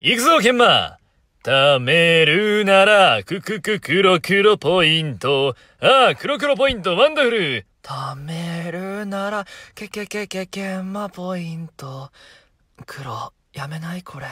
行くぞ、研磨貯めるなら、くくく黒黒ポイント。ああ、黒黒ポイント、ワンダフル貯めるなら、けけけけけんまポイント。黒、やめないこれ。